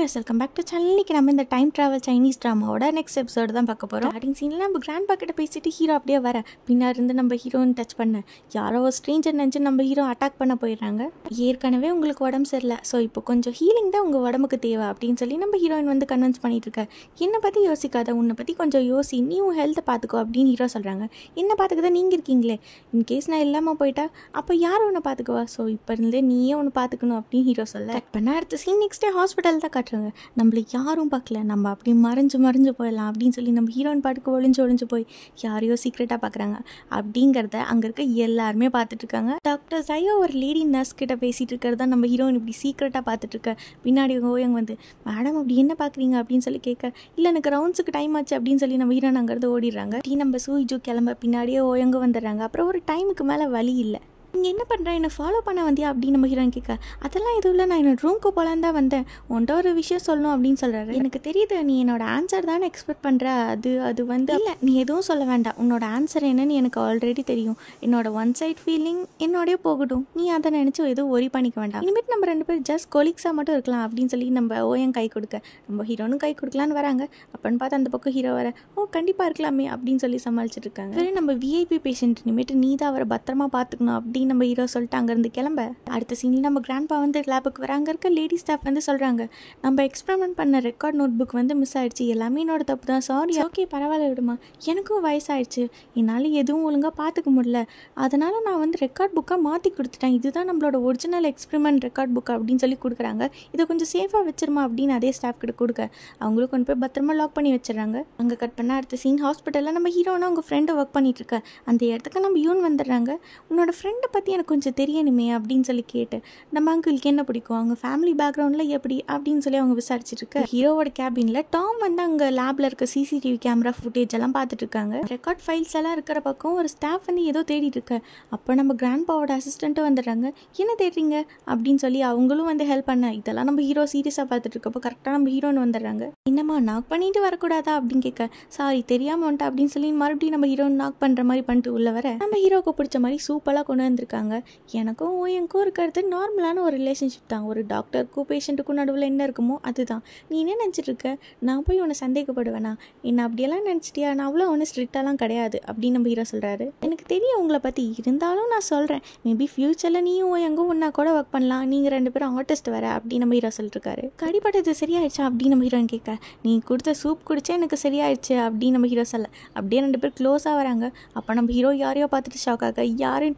கைவர்ஸ் welcome back to channel இன்றைக்கி நம்ம இந்த டைம் ட்ராவல் சைனீஸ் ட்ராமாவோட நெக்ஸ்ட் எபிசோடு தான் பார்க்க போகிறோம் ஸ்டார்டிங் சீனில் நம்ம கிராண்ட் பாக்கெட்டை பேசிட்டு ஹீரோ அப்படியே வர பின்னா இருந்து நம்ம ஹீரோயின் டச் பண்ண யாரோ ஸ்ட்ரேஞ்சர் நினச்சி நம்ம ஹீரோ அட்டாக் பண்ண போயிடுறாங்க ஏற்கனவே உங்களுக்கு உடம்பு சரியில்லை ஸோ இப்போ கொஞ்சம் ஹீலிங் தான் உங்கள் உடம்புக்கு தேவை அப்படின்னு சொல்லி நம்ம ஹீரோயின் வந்து கன்வின்ஸ் பண்ணிட்டு இருக்க என்னை பற்றி யோசிக்காத உன்னை பற்றி கொஞ்சம் யோசி நீ உன் ஹெல்த்தை பார்த்துக்கோ அப்படின்னு ஹீரோ சொல்கிறாங்க என்ன பார்த்துக்கதான் நீங்கள் இருக்கீங்களே இன்கேஸ் நான் இல்லாமல் போயிட்டா அப்போ யார் உன்னை பார்த்துக்குவா ஸோ இப்போ இருந்தே நீயே உன்னை பார்த்துக்கணும் அப்படின்னு ஹீரோ சொல்ல இப்போ பண்ண அடுத்த சீன் நெக்ஸ்ட் டே ஹாஸ்பிட்டல் தான் கட்டுறாங்க விட்டுருங்க நம்மளை யாரும் பார்க்கல நம்ம அப்படி மறைஞ்சு மறைஞ்சு போயிடலாம் அப்படின்னு சொல்லி நம்ம ஹீரோயின் பாட்டுக்கு ஒழிஞ்சு ஒழிஞ்சு போய் யாரையோ சீக்ரெட்டாக பார்க்குறாங்க அப்படிங்கிறத அங்கே இருக்க எல்லாருமே பார்த்துட்ருக்காங்க டாக்டர் சையோ ஒரு லேடி நர்ஸ் கிட்ட பேசிகிட்டு தான் நம்ம ஹீரோயின் இப்படி சீக்ரெட்டாக பார்த்துட்ருக்க பின்னாடி ஓயங்க வந்து மேடம் அப்படி என்ன பார்க்குறீங்க அப்படின்னு சொல்லி கேட்க இல்லை எனக்கு ரவுண்ட்ஸுக்கு டைம் ஆச்சு அப்படின்னு சொல்லி நம்ம ஹீரோயின் அங்கேருந்து ஓடிடுறாங்க டீ நம்ம ஜூ கிளம்ப பின்னாடியே ஓயங்க வந்துடுறாங்க அப்புறம் ஒரு டைமுக்கு மேலே வழி இல்லை நீங்கள் என்ன பண்ணுறேன் என்னை ஃபாலோ பண்ண வந்தியா அப்படின்னு நம்ம ஹீரோன் கேட்க அதெல்லாம் எதுவும் இல்லை நான் என்னோட ரூம்க்கு போகலான் தான் வந்தேன் ஒன்றை ஒரு விஷயம் சொல்லணும் அப்படின்னு சொல்கிறாரு எனக்கு தெரியுது நீ என்னோட ஆன்சர் தானே எக்ஸ்பெக்ட் பண்ணுற அது அது வந்து இல்லை நீ எதுவும் சொல்ல வேண்டாம் உன்னோட ஆன்சர் என்னன்னு எனக்கு ஆல்ரெடி தெரியும் என்னோட ஒன் சைட் ஃபீலிங் என்னோடய போகட்டும் நீ அதை நினச்சி எதுவும் ஒரி பண்ணிக்க வேண்டாம் இனிமேட் நம்ம ரெண்டு பேரும் ஜஸ்ட் கொலிக்ஸாக மட்டும் இருக்கலாம் அப்படின்னு சொல்லி நம்ம ஓயம் கை கொடுக்க நம்ம ஹீரோனும் கை கொடுக்கலான்னு வராங்க அப்படின்னு பார்த்து அந்த பக்கம் ஹீரோ வர ஓ கண்டிப்பாக இருக்கலாமே அப்படின்னு சொல்லி சமாளிச்சிட்டு இருக்காங்க நம்ம விஐபி பேஷண்ட் இனிமேட்டு நீ தான் அவரை பத்திரமா பார்த்துக்கணும் அப்படி அப்படின்னு நம்ம ஹீரோ சொல்லிட்டு அங்கேருந்து கிளம்ப அடுத்த சீனில் நம்ம கிராண்ட்பா வந்து லேபுக்கு வராங்க இருக்க லேடி ஸ்டாஃப் வந்து சொல்கிறாங்க நம்ம எக்ஸ்பெரிமெண்ட் பண்ண ரெக்கார்ட் நோட் புக் வந்து மிஸ் ஆயிடுச்சு எல்லாமே என்னோட தப்பு தான் சாரி ஓகே பரவாயில்ல விடுமா எனக்கும் வயசாயிடுச்சு என்னால் எதுவும் ஒழுங்காக பார்த்துக்க முடியல அதனால் நான் வந்து ரெக்கார்ட் புக்காக மாற்றி கொடுத்துட்டேன் இதுதான் நம்மளோட ஒரிஜினல் எக்ஸ்பெரிமெண்ட் ரெக்கார்ட் புக் அப்படின்னு சொல்லி கொடுக்குறாங்க இதை கொஞ்சம் சேஃபாக வச்சிருமா அப்படின்னு அதே ஸ்டாஃப் கிட்ட கொடுக்க அவங்களும் கொண்டு போய் பத்திரமா லாக் பண்ணி வச்சிடறாங்க அங்கே கட் பண்ண அடுத்த சீன் ஹாஸ்பிட்டலில் நம்ம ஹீரோனா அவங்க ஃப்ரெண்டை ஒர்க் பண்ணிட்டு இருக்க அந்த இடத்துக்கு நம்ம யூன் வந்துடுறாங்க உன்னோட ஃப்ரெண்டு பற்றி எனக்கு கொஞ்சம் தெரியணுமே அப்படின்னு சொல்லி கேட்டு நம்ம அங்கிளுக்கு என்ன பிடிக்கும் அவங்க ஃபேமிலி பேக்ரவுண்டில் எப்படி அப்படின்னு சொல்லி அவங்க விசாரிச்சுட்டு ஹீரோவோட கேபினில் டாம் வந்து அங்கே லேபில் இருக்க சிசிடிவி கேமரா ஃபுட்டேஜ் எல்லாம் பார்த்துட்டு இருக்காங்க ரெக்கார்ட் ஃபைல்ஸ் எல்லாம் இருக்கிற பக்கம் ஒரு ஸ்டாஃப் வந்து ஏதோ தேடிட்டு இருக்க அப்போ நம்ம கிராண்ட் பாவோட அசிஸ்டண்ட்டும் வந்துடுறாங்க என்ன தேடுறீங்க அப்படின்னு சொல்லி அவங்களும் வந்து ஹெல்ப் பண்ண இதெல்லாம் நம்ம ஹீரோ சீரியஸாக பார்த்துட்டு இருக்கப்போ கரெக்டாக நம்ம ஹீரோன்னு வந்துடுறாங்க என்னம்மா நாக் பண்ணிட்டு வரக்கூடாதா அப்படின்னு கேட்க சாரி தெரியாமல் வந்துட்டு அப்படின்னு சொல்லி மறுபடியும் நம்ம ஹீரோன்னு நாக் பண்ணுற மாதிரி பண்ணிட்டு உள்ள வர நம்ம ஹீரோக்கு பிடிச்ச மாதிரி சூப்பராக கொண்டு வந்து உட்காந்துருக்காங்க எனக்கும் ஓயங்கும் இருக்கிறது நார்மலான ஒரு ரிலேஷன்ஷிப் தான் ஒரு டாக்டருக்கும் பேஷண்ட்டுக்கும் நடுவில் என்ன இருக்குமோ அதுதான் நீ என்ன நினச்சிட்டு இருக்க நான் போய் உன்னை சந்தேகப்படுவேனா என்னை அப்படியெல்லாம் நினச்சிட்டியா நான் அவ்வளோ ஒன்றும் ஸ்ட்ரிக்டாலாம் கிடையாது அப்படின்னு நம்ம ஹீரோ சொல்கிறாரு எனக்கு தெரியும் உங்களை பற்றி இருந்தாலும் நான் சொல்கிறேன் மேபி ஃப்யூச்சரில் நீயும் ஓயங்கும் ஒன்றா கூட ஒர்க் பண்ணலாம் நீங்கள் ரெண்டு பேரும் ஆர்டிஸ்ட் வர அப்படின்னு நம்ம ஹீரோ சொல்லிருக்காரு கடிப்பட்டது சரியாயிடுச்சா அப்படின்னு நம்ம ஹீரோன் கேட்க நீ கொடுத்த சூப் குடிச்சா எனக்கு சரியாயிடுச்சு அப்படின்னு நம்ம ஹீரோ சொல்ல அப்படியே ரெண்டு பேர் க்ளோஸாக வராங்க அப்போ நம்ம ஹீரோ யாரையோ பார்த்துட்டு ஷாக் ஆக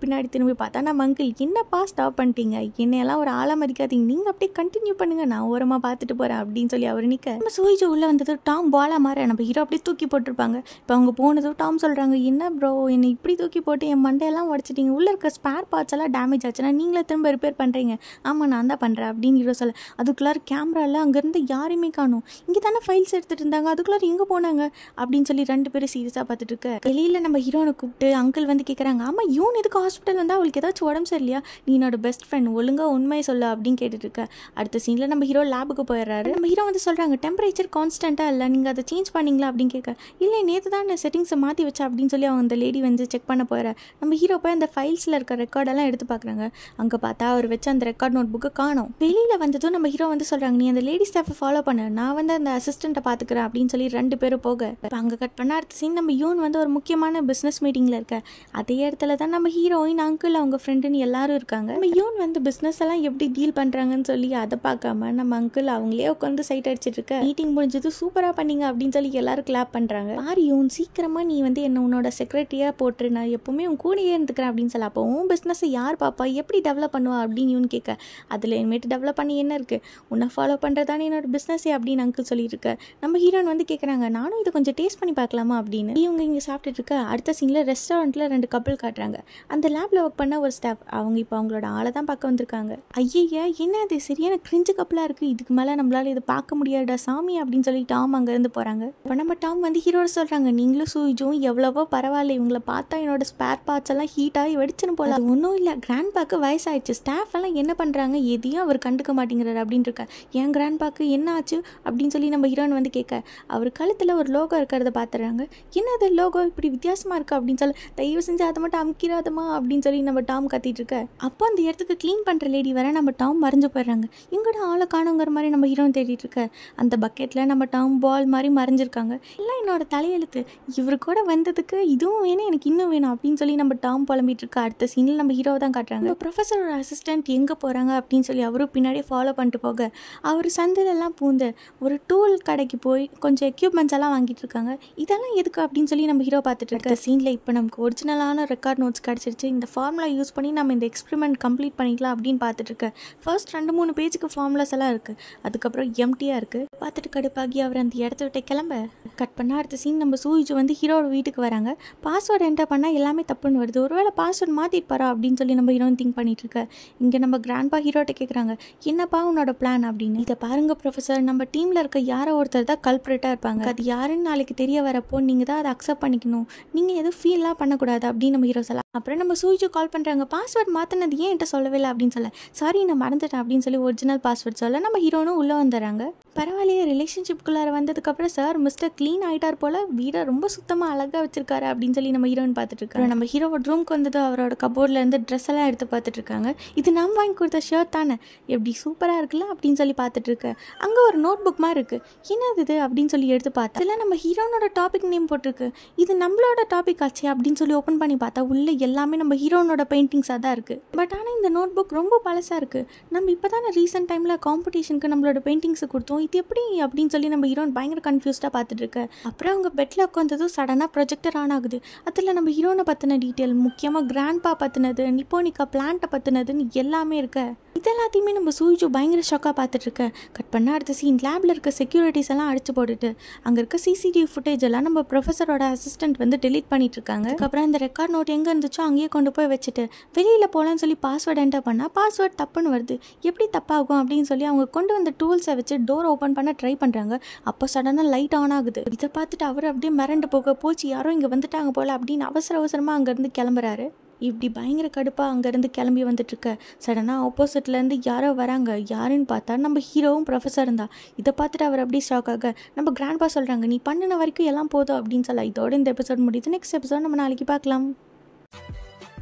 பின்னாடி திரும்பி திரும்பி பார்த்தா நம்ம அங்கிள் என்னப்பா ஸ்டாப் பண்ணிட்டீங்க என்னையெல்லாம் ஒரு மதிக்காதீங்க நீங்கள் அப்படியே கண்டினியூ பண்ணுங்கள் நான் ஓரமாக பார்த்துட்டு போகிறேன் அப்படின்னு சொல்லி அவர் நிற்க நம்ம சோய்ஜோ உள்ளே வந்தது டாம் பாலா மாற நம்ம ஹீரோ அப்படியே தூக்கி போட்டிருப்பாங்க இப்போ அவங்க போனதும் டாம் சொல்கிறாங்க என்ன ப்ரோ என்னை இப்படி தூக்கி போட்டு என் மண்டையெல்லாம் உடச்சிட்டிங்க உள்ளே இருக்க ஸ்பேர் பார்ட்ஸ் எல்லாம் டேமேஜ் ஆச்சுன்னா நீங்களே திரும்ப ரிப்பேர் பண்ணுறீங்க ஆமாம் நான் தான் பண்ணுறேன் அப்படின்னு ஹீரோ சொல்ல அதுக்குள்ளார கேமராவில் அங்கேருந்து யாரையுமே காணும் இங்கே தானே ஃபைல்ஸ் எடுத்துகிட்டு இருந்தாங்க அதுக்குள்ளார எங்கே போனாங்க அப்படின்னு சொல்லி ரெண்டு பேரும் சீரியஸாக பார்த்துட்டு இருக்க வெளியில் நம்ம ஹீரோனை கூப்பிட்டு அங்கிள் வந்து கேட்குறாங்க ஆமாம் இவன் எதுக்கு ஹாஸ்பிட்டல் வந்தால் அவளுக்கு ஏதாச்சும் உடம்பு சரியில்லையா நீ என்னோட பெஸ்ட் ஃப்ரெண்ட் ஒழுங்காக உண்மையை சொல்ல அப்படின்னு கேட்டுட்ருக்க அடுத்த சீனில் நம்ம ஹீரோ லேபுக்கு போயிடுறாரு நம்ம ஹீரோ வந்து சொல்கிறாங்க டெம்பரேச்சர் கான்ஸ்டண்ட்டாக இல்லை நீங்கள் அதை சேஞ்ச் பண்ணிங்களா அப்படின்னு கேட்க இல்லை நேற்று தான் நான் செட்டிங்ஸை மாற்றி வச்சா அப்படின்னு சொல்லி அவங்க அந்த லேடி வந்து செக் பண்ண போயிறார் நம்ம ஹீரோ போய் அந்த ஃபைல்ஸில் இருக்க ரெக்கார்டெல்லாம் எடுத்து பார்க்குறாங்க அங்கே பார்த்தா அவர் வச்சு அந்த ரெக்கார்ட் நோட் புக்கு காணும் வெளியில் வந்ததும் நம்ம ஹீரோ வந்து சொல்கிறாங்க நீ அந்த லேடி ஸ்டாஃபை ஃபாலோ பண்ண நான் வந்து அந்த அசிஸ்டண்ட்டை பார்த்துக்கிறேன் அப்படின்னு சொல்லி ரெண்டு பேரும் போக அங்கே கட் பண்ண அடுத்த சீன் நம்ம யூன் வந்து ஒரு முக்கியமான பிஸ்னஸ் மீட்டிங்கில் இருக்க அதே இடத்துல தான் நம்ம ஹீரோயின் அங்கிள் இல்லை அவங்க ஃப்ரெண்டுன்னு எல்லாரும் இருக்காங்க நம்ம யூன் வந்து பிஸ்னஸ் எல்லாம் எப்படி டீல் பண்ணுறாங்கன்னு சொல்லி அதை பார்க்காம நம்ம அங்கிள் அவங்களே உட்காந்து சைட் அடிச்சிட்டு இருக்க மீட்டிங் முடிஞ்சது சூப்பராக பண்ணீங்க அப்படின்னு சொல்லி எல்லாரும் கிளாப் பண்ணுறாங்க ஆர் யூன் சீக்கிரமாக நீ வந்து என்ன உன்னோட செக்ரட்டரியாக போட்டு நான் எப்போவுமே உன் கூடயே இருந்துக்கிறேன் அப்படின்னு சொல்லி அப்போ உன் பிஸ்னஸை யார் பாப்பா எப்படி டெவலப் பண்ணுவா அப்படின்னு யூன் கேட்க அதில் இனிமேட்டு டெவலப் பண்ணி என்ன இருக்குது உன்னை ஃபாலோ பண்ணுறது தானே என்னோட பிஸ்னஸே அப்படின்னு அங்கிள் சொல்லியிருக்க நம்ம ஹீரோன் வந்து கேட்குறாங்க நானும் இதை கொஞ்சம் டேஸ்ட் பண்ணி பார்க்கலாமா அப்படின்னு இவங்க இங்கே சாப்பிட்டுட்டு இருக்க அடுத்த சீனில் ரெஸ்டாரண்ட்டில் ரெண்டு கப்பல் காட்டுறாங்க அந்த லேப்பில் ஒர்க் பண்ண ஒரு ஸ்டாஃப் அவங்க இப்போ அவங்களோட ஆளை தான் பார்க்க வந்திருக்காங்க ஐயா என்ன அது சரியான கிரிஞ்சு கப்பலாக இருக்குது இதுக்கு மேலே நம்மளால் இதை பார்க்க முடியாடா சாமி அப்படின்னு சொல்லி டாம் அங்கேருந்து போகிறாங்க இப்போ நம்ம டாம் வந்து ஹீரோட சொல்கிறாங்க நீங்களும் சூஜும் எவ்வளவோ பரவாயில்ல இவங்களை பார்த்தா என்னோட ஸ்பேர் பார்ட்ஸ் எல்லாம் ஹீட்டாகி வெடிச்சுன்னு போகலாம் ஒன்றும் இல்லை கிராண்ட் பாக்கு வயசாயிடுச்சு ஸ்டாஃப் எல்லாம் என்ன பண்ணுறாங்க எதையும் அவர் கண்டுக்க மாட்டேங்கிறார் அப்படின்னு இருக்கா என் கிராண்ட் பாக்கு என்ன ஆச்சு அப்படின்னு சொல்லி நம்ம ஹீரோன் வந்து கேட்க அவர் கழுத்தில் ஒரு லோகோ இருக்கிறத பார்த்துறாங்க என்ன அது லோகோ இப்படி வித்தியாசமாக இருக்கா அப்படின்னு சொல்லி தயவு செஞ்சு அதை மட்டும் அமைக்கிறாதமா அப்படின்னு சொல்லி அப்படின்னு நம்ம டாம் கத்திட்டு இருக்க அப்போ அந்த இடத்துக்கு க்ளீன் பண்ணுற லேடி வர நம்ம டாம் மறைஞ்சு போயிடுறாங்க எங்கடா ஆளை காணுங்கிற மாதிரி நம்ம ஹீரோன் தேடிட்டு இருக்க அந்த பக்கெட்டில் நம்ம டாம் பால் மாதிரி மறைஞ்சிருக்காங்க இல்லை என்னோட தலையெழுத்து இவர் கூட வந்ததுக்கு இதுவும் வேணும் எனக்கு இன்னும் வேணும் அப்படின்னு சொல்லி நம்ம டாம் புலம்பிட்டு இருக்க அடுத்த சீனில் நம்ம ஹீரோ தான் காட்டுறாங்க ப்ரொஃபஸரோட அசிஸ்டன்ட் எங்கே போகிறாங்க அப்படின்னு சொல்லி அவரும் பின்னாடியே ஃபாலோ பண்ணிட்டு போக அவர் சந்தையிலலாம் பூந்து ஒரு டூல் கடைக்கு போய் கொஞ்சம் எக்யூப்மெண்ட்ஸ் எல்லாம் வாங்கிட்டு இருக்காங்க இதெல்லாம் எதுக்கு அப்படின்னு சொல்லி நம்ம ஹீரோ பார்த்துட்டு இருக்க சீனில் இப்போ நமக்கு ஒரிஜினலான ரெக்கார்ட் நோட்ஸ் கிடச்சிருச்சு இந்த ஃபார்ம் ஃபார்முலா யூஸ் பண்ணி நம்ம இந்த எக்ஸ்பெரிமெண்ட் கம்ப்ளீட் பண்ணிக்கலாம் அப்படின்னு பார்த்துட்ருக்கேன் ஃபர்ஸ்ட் ரெண்டு மூணு பேஜுக்கு ஃபார்முலாஸ் எல்லாம் இருக்குது அதுக்கப்புறம் எம்டியாக இருக்குது பார்த்துட்டு கடுப்பாகி அவர் அந்த இடத்த விட்டு கிளம்ப கட் பண்ணால் அடுத்த சீன் நம்ம சூரிஜ் வந்து ஹீரோட வீட்டுக்கு வராங்க பாஸ்வேர்டு என்டர் பண்ணால் எல்லாமே தப்புன்னு வருது ஒருவேளை பாஸ்வேர்டு மாற்றிட்டு அப்படின்னு சொல்லி நம்ம ஹீரோயின் திங்க் பண்ணிகிட்ருக்க இங்கே நம்ம கிராண்ட்பா ஹீரோட்ட கேட்குறாங்க என்னப்பா உன்னோட பிளான் அப்படின்னு இதை பாருங்கள் ப்ரொஃபஸர் நம்ம டீமில் இருக்க யாரோ ஒருத்தர் தான் கல்பரேட்டாக இருப்பாங்க அது யாருன்னு நாளைக்கு தெரிய வரப்போ நீங்கள் தான் அதை அக்செப்ட் பண்ணிக்கணும் நீங்கள் எதுவும் ஃபீல்லாம் பண்ணக்கூடாது அப்படின்னு நம்ம ஹீரோ சொல்லலாம் அப்புறம் நம்ம சூரிஜு கால் கால் பண்ணுறாங்க பாஸ்வேர்ட் மாற்றினது ஏன் என்கிட்ட சொல்லவே இல்லை அப்படின்னு சொல்ல சாரி நான் மறந்துட்டேன் அப்படின்னு சொல்லி ஒரிஜினல் பாஸ்வேர்ட் சொல்ல நம்ம ஹீரோனும் உள்ளே வந்துடுறாங்க பரவாயில்லையே ரிலேஷன்ஷிப்குள்ளார வந்ததுக்கப்புறம் சார் மிஸ்டர் க்ளீன் ஆகிட்டார் போல் வீடை ரொம்ப சுத்தமாக அழகாக வச்சிருக்காரு அப்படின்னு சொல்லி நம்ம ஹீரோயின் பார்த்துட்ருக்காரு நம்ம ஹீரோவோட ரூம்க்கு வந்தது அவரோட கபோர்ட்லேருந்து ட்ரெஸ் எல்லாம் எடுத்து பார்த்துட்ருக்காங்க இது நாம் வாங்கி கொடுத்த ஷர்ட் தானே எப்படி சூப்பராக இருக்குல்ல அப்படின்னு சொல்லி பார்த்துட்ருக்கேன் அங்கே ஒரு நோட் புக் மாதிரி இருக்குது என்னது இது அப்படின்னு சொல்லி எடுத்து பார்த்தா இல்லை நம்ம ஹீரோனோட டாபிக் நேம் போட்டிருக்கு இது நம்மளோட டாபிக் ஆச்சு அப்படின்னு சொல்லி ஓப்பன் பண்ணி பார்த்தா உள்ளே எல்லாமே நம்ம ஹீரோனோட பெயிண்டிங்ஸாக தான் இருக்குது பட் ஆனால் இந்த நோட் புக் ரொம்ப பழசாக இருக்குது நம்ம இப்போ தானே ரீசெண்ட் டைமில் காம்படிஷனுக்கு நம்மளோட பெயிண்டிங்ஸை கொடுத்தோம் இது எப்படி அப்படின்னு சொல்லி நம்ம ஹீரோன் பயங்கர கன்ஃபியூஸ்டாக பார்த்துட்டு இருக்க அப்புறம் அவங்க பெட்டில் உட்காந்ததும் சடனாக ப்ரொஜெக்டர் ஆன் ஆகுது அதில் நம்ம ஹீரோனை பற்றின டீட்டெயில் முக்கியமாக கிராண்ட்பா பற்றினது நிப்போனிக்கா பிளான்ட்டை பற்றினதுன்னு எல்லாமே இருக்க இது எல்லாத்தையுமே நம்ம சூய்ஜு பயங்கர ஷாக்காக பார்த்துட்டு இருக்க கட் பண்ண அடுத்த சீன் லேபில் இருக்க செக்யூரிட்டிஸ் எல்லாம் அடிச்சு போட்டுட்டு அங்கே இருக்க சிசிடிவி ஃபுட்டேஜ் எல்லாம் நம்ம ப்ரொஃபஸரோட அசிஸ்டன்ட் வந்து டெலீட் பண்ணிட்டு இருக்காங்க அதுக்கப்புறம் இந்த ரெக்கார்ட் நோட் எங்கே இருந்துச்சோ அங்கேயே கொண்டு போய் வச்சுட்டு வெளியில் போகலான்னு சொல்லி பாஸ்வேர்டு என்டர் பண்ணால் பாஸ்வேர்ட் தப்புன்னு வருது எப்படி தப்பாகும் அப்படின்னு சொல்லி அவங்க கொண்டு வந்த டூல்ஸை வச்சு டோர் ஓப்பன் பண்ண ட்ரை பண்ணுறாங்க அப்போ சடனாக லைட் ஆன் ஆகுது இதை பார்த்துட்டு அவர் அப்படியே மிரண்டு போக போச்சு யாரும் இங்கே வந்துட்டாங்க போல் அப்படின்னு அவசர அவசரமாக அங்கேருந்து கிளம்புறாரு இப்படி பயங்கர கடுப்பாக அங்கேருந்து கிளம்பி வந்துட்டுருக்க சடனாக ஆப்போசிட்லேருந்து யாரோ வராங்க யாருன்னு பார்த்தா நம்ம ஹீரோவும் ப்ரொஃபஸர் இருந்தா இதை பார்த்துட்டு அவர் அப்படியே ஷாக் ஆக நம்ம கிராண்ட்பா சொல்கிறாங்க நீ பண்ணின வரைக்கும் எல்லாம் போதும் அப்படின்னு சொல்ல இதோட இந்த எபிசோட் முடியுது நெக்ஸ்ட் எபிசோட் நம்ம நாளைக்கு பார்க்கலாம்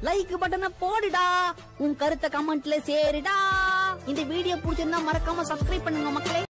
லைக் பட்டனை போடுடா உன் கருத்தை கமெண்ட்ல சேருடா இந்த வீடியோ பிடிச்சிருந்தா மறக்காம சப்ஸ்கிரைப் பண்ணுங்க மக்களே